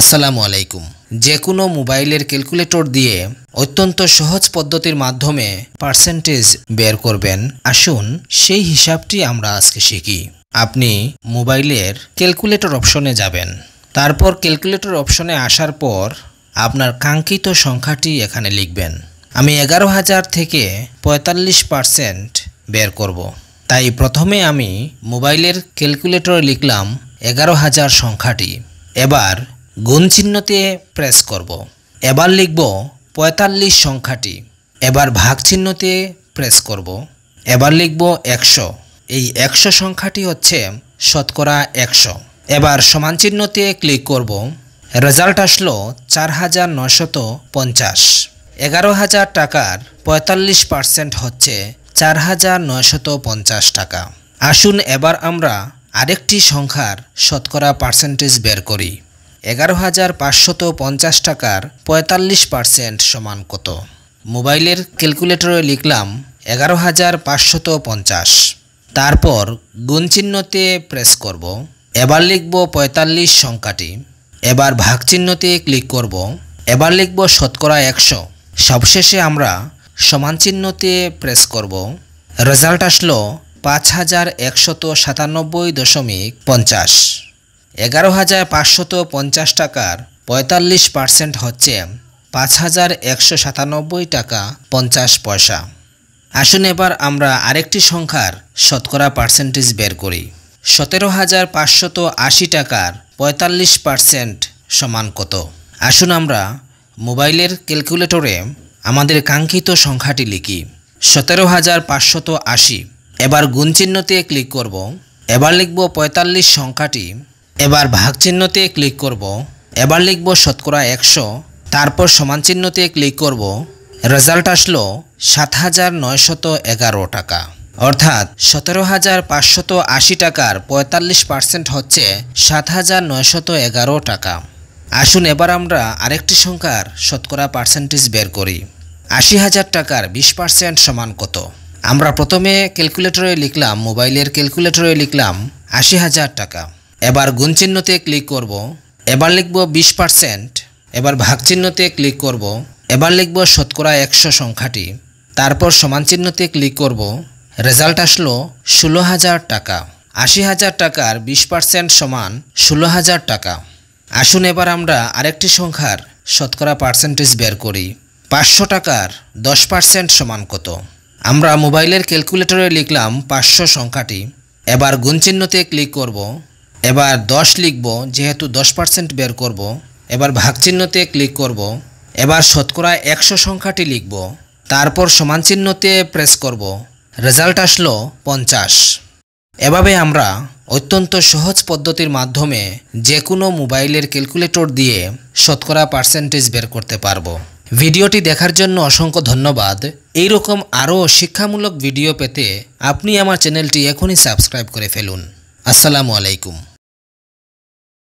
আসসালামু আলাইকুম যে কোনো মোবাইলের ক্যালকুলেটর দিয়ে অত্যন্ত সহজ পদ্ধতির মাধ্যমে পার্সেন্টেজ বের করবেন আসুন সেই হিসাবটি আমরা আজকে শিখি আপনি মোবাইলের ক্যালকুলেটর অপশনে যাবেন তারপর ক্যালকুলেটর অপশনে আসার পর আপনার কাঙ্ক্ষিত সংখ্যাটি এখানে লিখবেন আমি এগারো হাজার থেকে পঁয়তাল্লিশ পার্সেন্ট বের করব। তাই প্রথমে আমি মোবাইলের ক্যালকুলেটরে লিখলাম এগারো হাজার সংখ্যাটি এবার গুণ চিহ্নতে প্রেস করব। এবার লিখব পঁয়তাল্লিশ সংখ্যাটি এবার ভাগ চিহ্নতে প্রেস করব। এবার লিখব একশো এই একশো সংখ্যাটি হচ্ছে শতকরা একশো এবার সমান চিহ্নতে ক্লিক করব রেজাল্ট আসলো চার হাজার নশত পঞ্চাশ এগারো হাজার টাকার পঁয়তাল্লিশ পার্সেন্ট হচ্ছে চার হাজার নয়শত পঞ্চাশ টাকা আসুন এবার আমরা আরেকটি সংখ্যার শতকরা পার্সেন্টেজ বের করি এগারো হাজার পাঁচশত পঞ্চাশ টাকার পঁয়তাল্লিশ পার্সেন্ট সমান কত মোবাইলের ক্যালকুলেটরে লিখলাম এগারো হাজার পাঁচশত পঞ্চাশ তারপর গুণচিহ্নতে প্রেস করব এবার লিখব পঁয়তাল্লিশ সংখ্যাটি এবার ভাগ চিহ্নতে ক্লিক করব এবার লিখব শতকরা একশো সবশেষে আমরা সমান চিহ্নতে প্রেস করব রেজাল্ট আসলো পাঁচ হাজার একশত সাতানব্বই দশমিক পঞ্চাশ এগারো হাজার পাঁচশত পঞ্চাশ টাকার পঁয়তাল্লিশ পার্সেন্ট হচ্ছে পাঁচ হাজার একশো সাতানব্বই টাকা পঞ্চাশ পয়সা আসুন এবার আমরা আরেকটি সংখ্যার শতকরা পার্সেন্টেজ বের করি সতেরো হাজার পাঁচশত আশি টাকার পঁয়তাল্লিশ পার্সেন্ট সমান কত আসুন আমরা মোবাইলের ক্যালকুলেটরে আমাদের কাঙ্ক্ষিত সংখ্যাটি লিখি সতেরো হাজার পাঁচশত আশি এবার গুণচিহ্নতে ক্লিক করব এবার লিখব পঁয়তাল্লিশ সংখ্যাটি এবার ভাগ চিহ্নতে ক্লিক করব। এবার লিখব শতকরা একশো তারপর সমান চিহ্নতে ক্লিক করব রেজাল্ট আসলো সাত হাজার নয়শত এগারো টাকা অর্থাৎ সতেরো হাজার পাঁচশত আশি টাকার পঁয়তাল্লিশ পার্সেন্ট হচ্ছে সাত হাজার নয়শত এগারো টাকা আসুন এবার আমরা আরেকটি সংখ্যার শতকরা পার্সেন্টেজ বের করি আশি হাজার টাকার বিশ পার্সেন্ট সমান কত আমরা প্রথমে ক্যালকুলেটরে লিখলাম মোবাইলের ক্যালকুলেটরে লিখলাম আশি হাজার টাকা এবার গুণ চিহ্নতে ক্লিক করব এবার লিখব বিশ পার্সেন্ট এবার ভাগ চিহ্নতে ক্লিক করব এবার লিখব শতকরা একশো সংখ্যাটি তারপর সমান চিহ্নতে ক্লিক করব রেজাল্ট আসলো ষোলো হাজার টাকা আশি হাজার টাকার বিশ পার্সেন্ট সমান ষোলো হাজার টাকা আসুন এবার আমরা আরেকটি সংখ্যার শতকরা পার্সেন্টেজ বের করি পাঁচশো টাকার দশ পার্সেন্ট সমান কত আমরা মোবাইলের ক্যালকুলেটরে লিখলাম পাঁচশো সংখ্যাটি এবার গুণ চিহ্নতে ক্লিক করব এবার দশ লিখব যেহেতু দশ পার্সেন্ট বের করব এবার ভাগ চিহ্নতে ক্লিক করব এবার শতকরা একশো সংখ্যাটি লিখব তারপর সমান চিহ্নতে প্রেস করব রেজাল্ট আসলো পঞ্চাশ এভাবে আমরা অত্যন্ত সহজ পদ্ধতির মাধ্যমে যে কোনো মোবাইলের ক্যালকুলেটর দিয়ে শতকরা পার্সেন্টেজ বের করতে পারবো ভিডিওটি দেখার জন্য অসংখ্য ধন্যবাদ এইরকম আরও শিক্ষামূলক ভিডিও পেতে আপনি আমার চ্যানেলটি এখনই সাবস্ক্রাইব করে ফেলুন আসসালামু আলাইকুম